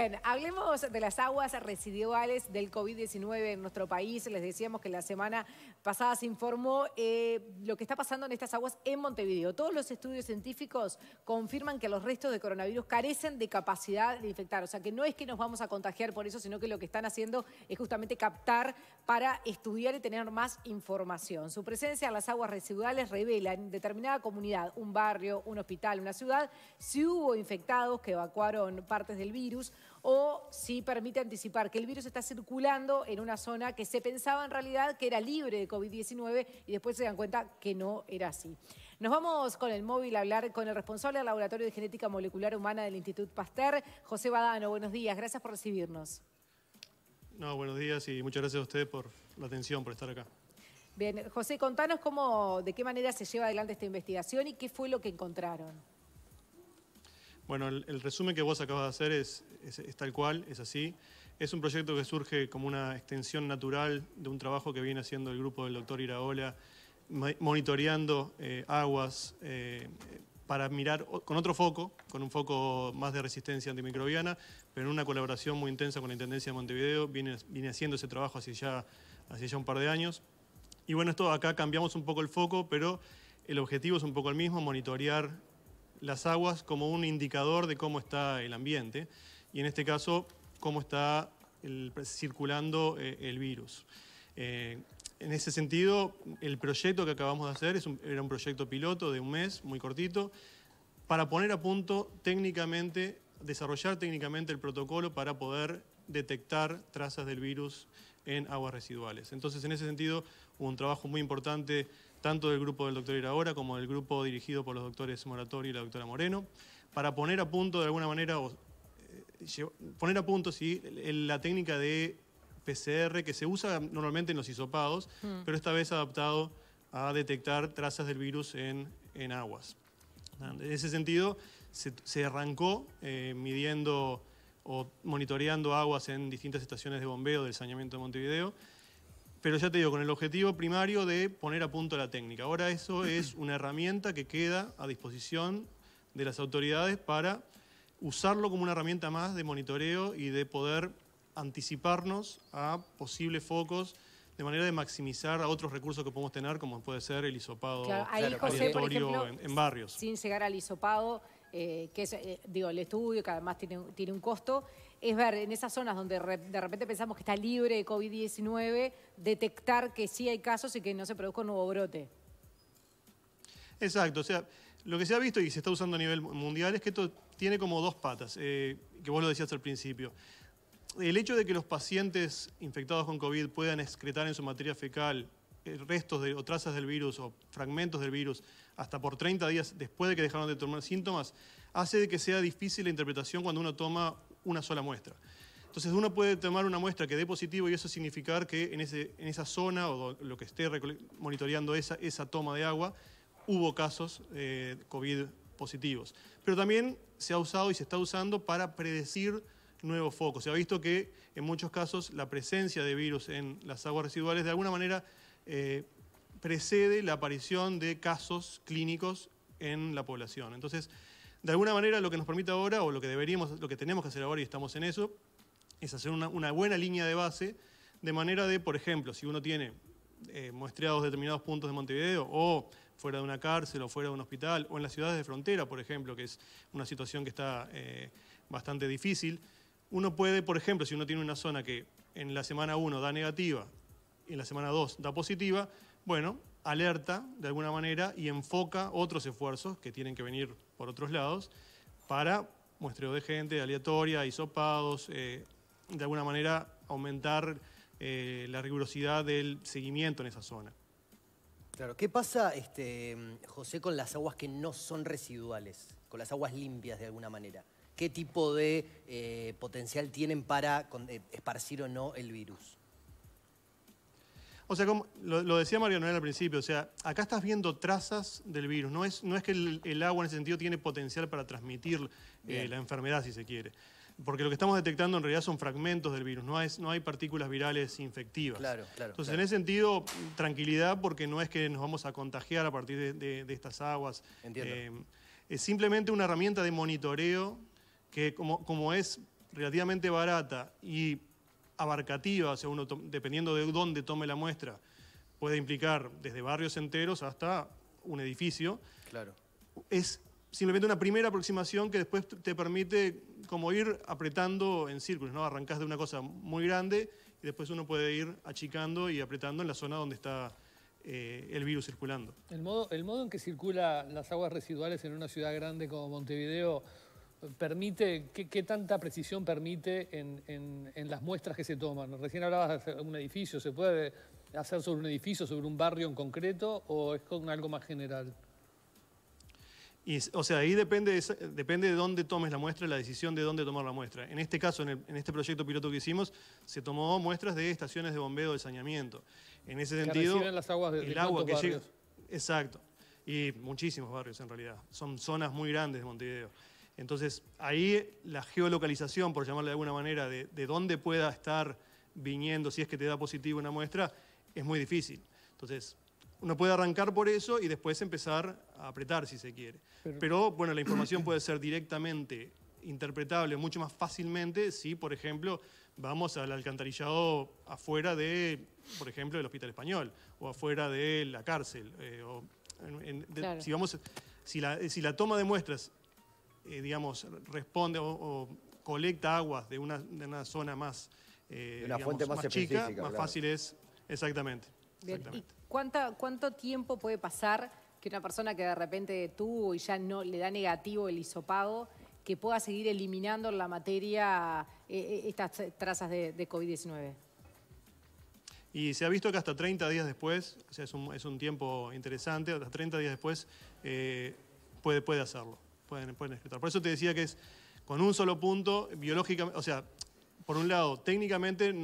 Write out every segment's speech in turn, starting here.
Bien, hablemos de las aguas residuales del COVID-19 en nuestro país. Les decíamos que la semana pasada se informó eh, lo que está pasando en estas aguas en Montevideo. Todos los estudios científicos confirman que los restos de coronavirus carecen de capacidad de infectar. O sea, que no es que nos vamos a contagiar por eso, sino que lo que están haciendo es justamente captar para estudiar y tener más información. Su presencia en las aguas residuales revela en determinada comunidad, un barrio, un hospital, una ciudad, si hubo infectados que evacuaron partes del virus o si permite anticipar que el virus está circulando en una zona que se pensaba en realidad que era libre de COVID-19 y después se dan cuenta que no era así. Nos vamos con el móvil a hablar con el responsable del Laboratorio de Genética Molecular Humana del Instituto Pasteur, José Badano. Buenos días, gracias por recibirnos. No, buenos días y muchas gracias a usted por la atención, por estar acá. Bien, José, contanos cómo, de qué manera se lleva adelante esta investigación y qué fue lo que encontraron. Bueno, el, resumen que vos acabas de hacer es, tal cual, es así. Es un proyecto que surge como una extensión natural de un trabajo que viene haciendo el grupo del doctor Iraola, monitoreando eh, aguas eh, para mirar con otro foco, con un foco más de resistencia antimicrobiana, pero en una colaboración muy intensa con la Intendencia de Montevideo. Viene, viene haciendo ese trabajo hace ya, hace ya un par de años. Y bueno, esto acá cambiamos un poco el foco, pero el objetivo es un poco el mismo, monitorear las aguas como un indicador de cómo está el ambiente y en este caso cómo está circulando eh, el virus. Eh, en ese sentido, el proyecto que acabamos de hacer era un proyecto piloto de un mes, muy cortito, para poner a punto técnicamente, desarrollar técnicamente el protocolo para poder detectar trazas del virus en aguas residuales. Entonces, en ese sentido, hubo un trabajo muy importante tanto del grupo del doctor Iraora como del grupo dirigido por los doctores Moratori y la doctora Moreno, para poner a punto de alguna manera, eh, poner a punto la técnica de PCR que se usa normalmente en los hisopados, mm. pero esta vez adaptado a detectar trazas del virus en, aguas. En ese sentido, se, arrancó eh, midiendo o monitoreando aguas en distintas estaciones de bombeo del saneamiento de Montevideo pero ya te digo, con el objetivo primario de poner a punto la técnica. Ahora eso es una herramienta que queda a disposición de las autoridades para usarlo como una herramienta más de monitoreo y de poder anticiparnos a posibles focos de manera de maximizar a otros recursos que podemos tener, como puede ser el isopado, en, barrios. Sin llegar al hisopado, eh, que es, eh, el estudio, que además tiene un costo, es ver en esas zonas donde de repente pensamos que está libre de COVID-19, detectar que sí hay casos y que no se produzca un nuevo brote. Exacto, o sea, lo que se ha visto y se está usando a nivel mundial es que esto tiene como dos patas, eh, que vos lo decías al principio. El hecho de que los pacientes infectados con COVID puedan excretar en su materia fecal eh, restos o trazas del virus o fragmentos del virus hasta por 30 días después de que dejaron de tomar síntomas, hace de que sea difícil la interpretación cuando uno toma una sola muestra. Entonces uno puede tomar una muestra que dé positivo y eso significar que en, ese, en esa zona o lo que esté monitoreando esa, esa toma de agua hubo casos eh, COVID positivos. Pero también se ha usado y se está usando para predecir nuevos focos. Se ha visto que en muchos casos la presencia de virus en las aguas residuales de alguna manera eh, precede la aparición de casos clínicos en la población. Entonces, de alguna manera lo que nos permite ahora, o lo que deberíamos, lo que tenemos que hacer ahora y estamos en eso, es hacer una, buena línea de base, de manera de, por ejemplo, si uno tiene eh, muestreados determinados puntos de Montevideo, o fuera de una cárcel, o fuera de un hospital, o en las ciudades de frontera, por ejemplo, que es una situación que está eh, bastante difícil, uno puede, por ejemplo, si uno tiene una zona que en la semana 1 da negativa y en la semana 2 da positiva, bueno, alerta de alguna manera y enfoca otros esfuerzos que tienen que venir por otros lados para muestreo de gente, aleatoria, hisopados, eh, de alguna manera aumentar eh, la rigurosidad del seguimiento en esa zona. Claro, ¿qué pasa, este, José, con las aguas que no son residuales, con las aguas limpias de alguna manera? ¿Qué tipo de eh, potencial tienen para esparcir o no el virus? O sea, como lo, decía decía Noel al principio, o sea, acá estás viendo trazas del virus. No es, no es que el, agua en ese sentido tiene potencial para transmitir eh, la enfermedad, si se quiere. Porque lo que estamos detectando en realidad son fragmentos del virus, no, es, no hay partículas virales infectivas. Claro, claro. Entonces, en ese sentido, tranquilidad, porque no es que nos vamos a contagiar a partir de, estas aguas. Entiendo. Eh, es simplemente una herramienta de monitoreo que, como, como es relativamente barata y abarcativa, según, dependiendo de dónde tome la muestra, puede implicar desde barrios enteros hasta un edificio. Claro. Es simplemente una primera aproximación que después te permite como ir apretando en círculos, ¿no? Arrancás de una cosa muy grande y después uno puede ir achicando y apretando en la zona donde está eh, el virus circulando. El modo, el modo en que circulan las aguas residuales en una ciudad grande como Montevideo permite, qué, tanta precisión permite en, en, las muestras que se toman? Recién hablabas de un edificio, ¿se puede hacer sobre un edificio, sobre un barrio en concreto o es con algo más general? o sea, ahí depende, depende de dónde tomes la muestra, la decisión de dónde tomar la muestra. En este caso, en, este proyecto piloto que hicimos, se tomó muestras de estaciones de bombeo de saneamiento. En ese sentido, las aguas el agua que Exacto. Y muchísimos barrios en realidad. Son zonas muy grandes de Montevideo. Entonces, ahí la geolocalización, por llamarla de alguna manera, de, dónde pueda estar viniendo, si es que te da positivo una muestra, es muy difícil. Entonces, uno puede arrancar por eso y después empezar a apretar si se quiere. Pero, bueno, la información puede ser directamente interpretable mucho más fácilmente si, por ejemplo, vamos al alcantarillado afuera de, por ejemplo, el Hospital Español o afuera de la cárcel. Eh, si, vamos, si la toma de muestras eh, digamos, responde o, colecta aguas de una, una zona más, eh, más, chica, más fácil es, exactamente. cuánta, cuánto tiempo puede pasar que una persona que de repente tuvo y ya no le da negativo el hisopado, que pueda seguir eliminando la materia eh, eh, estas trazas de, COVID-19? Y se ha visto que hasta 30 días después, o sea, es un, es un tiempo interesante, hasta 30 días después puede, puede hacerlo pueden, pueden Por eso te decía que es con un solo punto, biológicamente, o sea, por un lado, técnicamente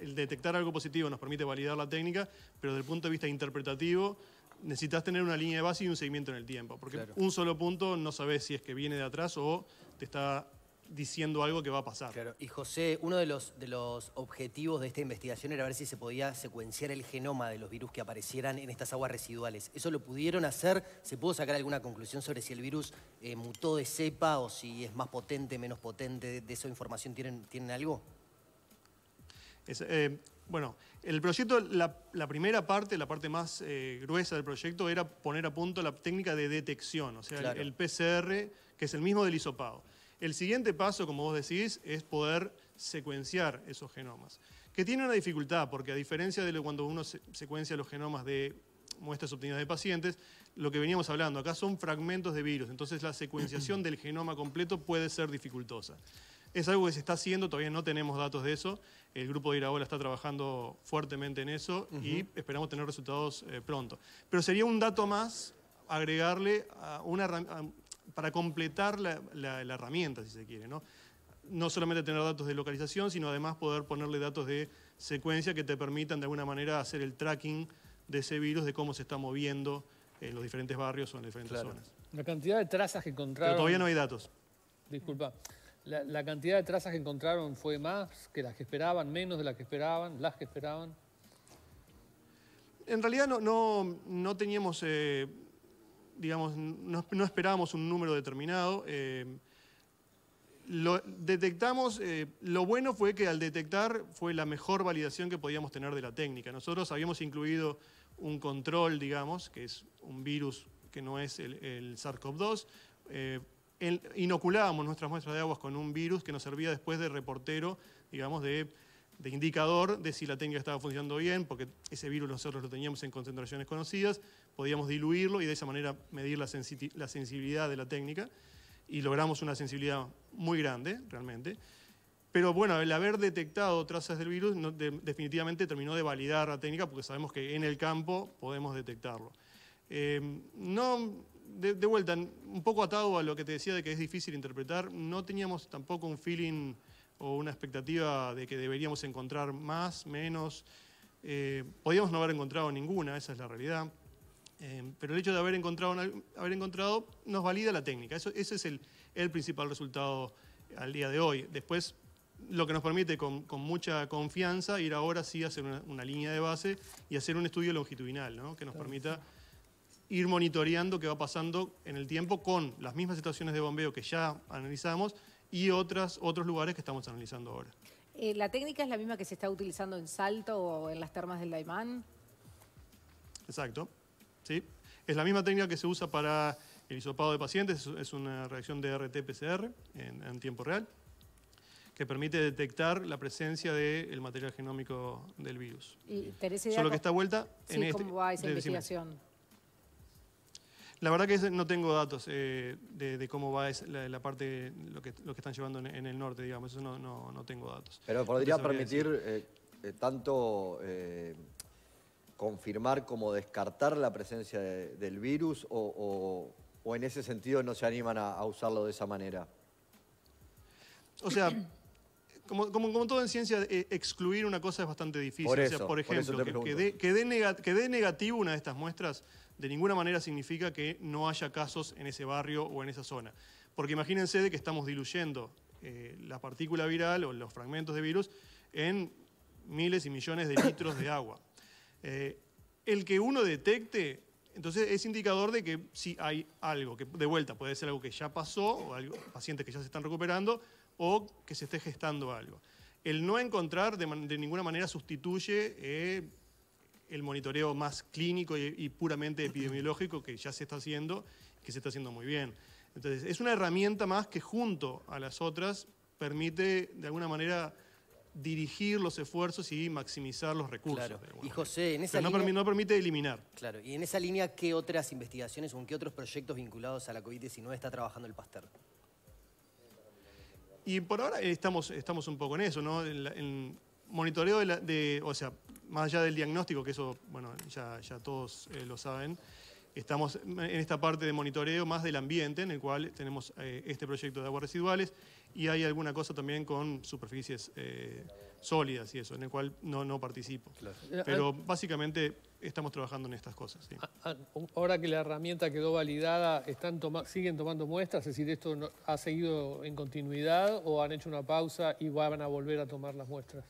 el detectar algo positivo nos permite validar la técnica, pero desde el punto de vista interpretativo necesitas tener una línea de base y un seguimiento en el tiempo, porque un solo punto no sabes si es que viene de atrás o te está diciendo algo que va a pasar. Claro, y José, uno de los, de los objetivos de esta investigación era ver si se podía secuenciar el genoma de los virus que aparecieran en estas aguas residuales. ¿Eso lo pudieron hacer? ¿Se pudo sacar alguna conclusión sobre si el virus eh, mutó de cepa o si es más potente, menos potente? ¿De esa información tienen, tienen algo? Eh, bueno, el proyecto, la, primera parte, la parte más eh, gruesa del proyecto era poner a punto la técnica de detección, o sea, el, PCR, que es el mismo del hisopado. El siguiente paso, como vos decís, es poder secuenciar esos genomas, que tiene una dificultad, porque a diferencia de cuando uno secuencia los genomas de muestras obtenidas de pacientes, lo que veníamos hablando, acá son fragmentos de virus, entonces la secuenciación del genoma completo puede ser dificultosa. Es algo que se está haciendo, todavía no tenemos datos de eso. El grupo de Iraola está trabajando fuertemente en eso y esperamos tener resultados eh, pronto. Pero sería un dato más agregarle a una, herramienta para completar la, herramienta, si se quiere. ¿no? no solamente tener datos de localización, sino además poder ponerle datos de secuencia que te permitan de alguna manera hacer el tracking de ese virus, de cómo se está moviendo en los diferentes barrios o en las diferentes zonas. La cantidad de trazas que encontraron... Pero todavía no hay datos. Disculpa. La, cantidad de trazas que encontraron fue más que las que esperaban, menos de las que esperaban, las que esperaban? En realidad no, no, no teníamos eh, digamos, no, esperábamos un número determinado. Eh, lo detectamos, eh, lo bueno fue que al detectar fue la mejor validación que podíamos tener de la técnica. Nosotros habíamos incluido un control, digamos, que es un virus que no es el, el SARS-CoV-2. Eh, inoculábamos nuestras muestras de aguas con un virus que nos servía después de reportero, digamos, de, de indicador de si la técnica estaba funcionando bien, porque ese virus nosotros lo teníamos en concentraciones conocidas podíamos diluirlo y de esa manera medir la, sensibilidad de la técnica y logramos una sensibilidad muy grande, realmente. Pero bueno, el haber detectado trazas del virus definitivamente terminó de validar la técnica porque sabemos que en el campo podemos detectarlo. Em, no, de, vuelta, un poco atado a lo que te decía de que es difícil interpretar, no teníamos tampoco un feeling o una expectativa de que deberíamos encontrar más, menos. Eh, podíamos no haber encontrado ninguna, esa es la realidad. Eh, pero el hecho de haber encontrado, haber encontrado nos valida la técnica. ese es el, principal resultado al día de hoy. Después, lo que nos permite con, mucha confianza ir ahora sí a hacer una, línea de base y hacer un estudio longitudinal, ¿no? que nos permita ir monitoreando qué va pasando en el tiempo con las mismas situaciones de bombeo que ya analizamos y otras, otros lugares que estamos analizando ahora. Eh, ¿La técnica es la misma que se está utilizando en Salto o en las termas del Daimán? Exacto. Es la misma técnica que se usa para el hisopado de pacientes, es una reacción de RT-PCR en, tiempo real, que permite detectar la presencia del material genómico del virus. Y idea Solo que está vuelta este ¿Cómo va esa investigación? La verdad que no tengo datos eh, de, cómo va la, parte, lo que, están llevando en, el norte, digamos, eso no, tengo datos. Pero podría permitir eh, eh, tanto confirmar como descartar la presencia del virus o, en ese sentido no se animan a, usarlo de esa manera? O sea, como, como, todo en ciencia, eh, excluir una cosa es bastante difícil. Por, por ejemplo, que, dé negativo una de estas muestras, de ninguna manera significa que no haya casos en ese barrio o en esa zona. Porque imagínense de que estamos diluyendo eh, la partícula viral o los fragmentos de virus en miles y millones de litros de agua. Eh, el que uno detecte, entonces es indicador de que si hay algo, que de vuelta puede ser algo que ya pasó, o algo, pacientes que ya se están recuperando, o que se esté gestando algo. El no encontrar de, ninguna manera sustituye eh, el monitoreo más clínico y, puramente epidemiológico que ya se está haciendo, que se está haciendo muy bien. Entonces, es una herramienta más que junto a las otras permite de alguna manera dirigir los esfuerzos y maximizar los recursos. Y José, en esa no, línea... no, permite eliminar. Claro, y en esa línea, ¿qué otras investigaciones o en qué otros proyectos vinculados a la COVID-19 está trabajando el PASTER? Y por ahora estamos, estamos un poco en eso, ¿no? En, monitoreo de, o sea, más allá del diagnóstico, que eso, bueno, ya, ya todos eh, lo saben, Estamos en esta parte de monitoreo más del ambiente, en el cual tenemos eh, este proyecto de aguas residuales y hay alguna cosa también con superficies eh, sólidas y eso, en el cual no, no participo. Pero ah, ah. básicamente estamos trabajando en estas cosas. Ah, ahora que la herramienta quedó validada, ¿están ¿siguen tomando muestras? Es decir, ¿esto ha seguido en continuidad o han hecho una pausa y van a volver a tomar las muestras?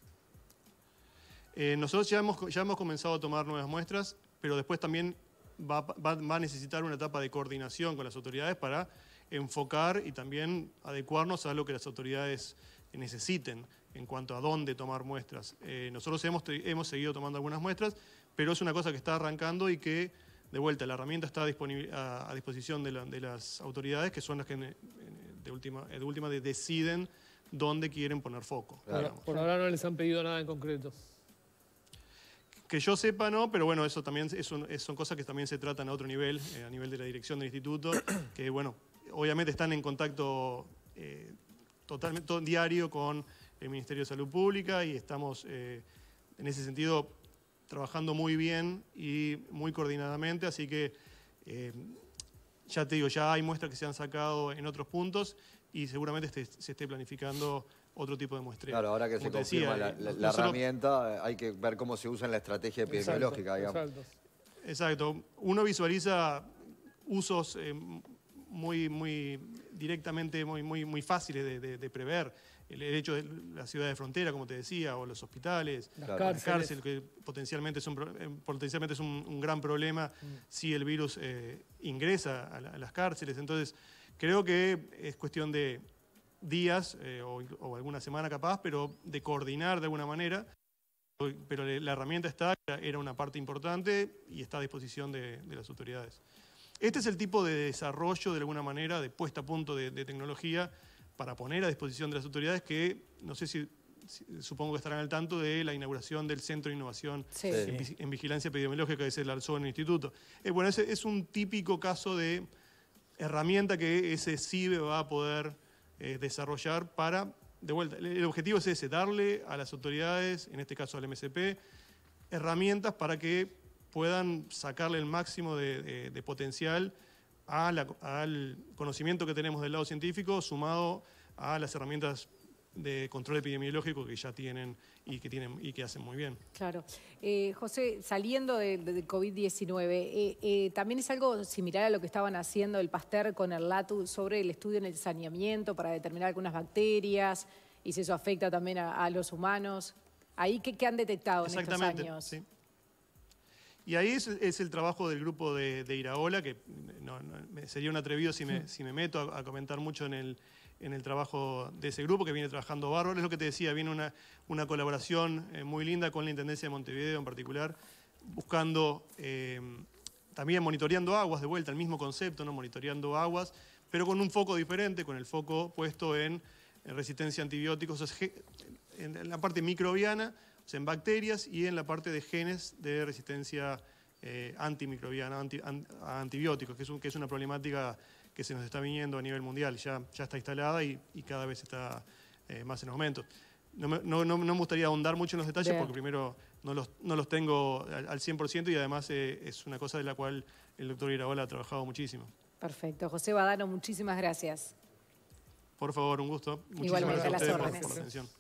Eh, nosotros ya hemos, ya hemos comenzado a tomar nuevas muestras, pero después también va, va, a necesitar una etapa de coordinación con las autoridades para enfocar y también adecuarnos a lo que las autoridades necesiten en cuanto a dónde tomar muestras. Eh, nosotros hemos, seguido tomando algunas muestras, pero es una cosa que está arrancando y que, de vuelta, la herramienta está a, disposición de, las autoridades, que son las que de última, de última deciden dónde quieren poner foco. Por ahora no les han pedido nada en concreto. Que yo sepa, no, pero bueno, eso también son cosas que también se tratan a otro nivel, eh, a nivel de la dirección del instituto, que bueno, obviamente están en contacto eh, totalmente diario con el Ministerio de Salud Pública y estamos eh, en ese sentido trabajando muy bien y muy coordinadamente, así que ya te digo, ya hay muestras que se han sacado en otros puntos y seguramente se esté planificando otro tipo de muestreo. Claro, ahora que se confirma la, eh, herramienta, eh, hay que ver cómo se usa en la estrategia epidemiológica, exacto, digamos. Exacto. Uno visualiza usos eh, muy, muy directamente, muy, muy, muy fáciles de, prever el hecho de la ciudad de frontera, como te decía, o los hospitales, las cárceles, que potencialmente es un, potencialmente es un, gran problema mm. si el virus ingresa a, las cárceles. Entonces, creo que es cuestión de, días eh, o, alguna semana capaz, pero de coordinar de alguna manera. Pero la herramienta está, era una parte importante y está a disposición de, las autoridades. Este es el tipo de desarrollo, de alguna manera, de puesta a punto de, tecnología para poner a disposición de las autoridades que, no sé si supongo que estarán al tanto de la inauguración del Centro de Innovación en, Vigilancia Epidemiológica que se lanzó en el instituto. Eh, bueno, ese es un típico caso de herramienta que ese CIBE va a poder eh, desarrollar para, de vuelta, el objetivo es ese, darle a las autoridades, en este caso al MSP, herramientas para que puedan sacarle el máximo de, potencial al conocimiento que tenemos del lado científico, sumado a las herramientas de control epidemiológico que ya tienen y que tienen y que hacen muy bien. Claro. Eh, José, saliendo del de COVID-19, eh, eh, también es algo similar a lo que estaban haciendo el Pasteur con el LATU sobre el estudio en el saneamiento para determinar algunas bacterias y si eso afecta también a, los humanos. Ahí qué, qué han detectado en estos años. Sí. Y ahí es, el trabajo del grupo de, Iraola, que sería un atrevido si me, hmm. si me meto a comentar mucho en el, en el trabajo de ese grupo que viene trabajando bárbaro. Es lo que te decía, viene una, colaboración eh, muy linda con la Intendencia de Montevideo en particular, buscando eh, también monitoreando aguas, de vuelta, el mismo concepto, ¿no? monitoreando aguas, pero con un foco diferente, con el foco puesto en, resistencia a antibióticos, en la parte microbiana, en bacterias y en la parte de genes de resistencia eh, antimicrobiana, antibióticos, que que es una problemática que se nos está viniendo a nivel mundial, ya, ya está instalada y, cada vez está eh, más en aumento. No me, gustaría ahondar mucho en los detalles porque primero no los, no los tengo al, 100% y además eh, es una cosa de la cual el doctor Iraola ha trabajado muchísimo. Perfecto. José Badano, muchísimas gracias. Por favor, un gusto. Igualmente, gracias a, por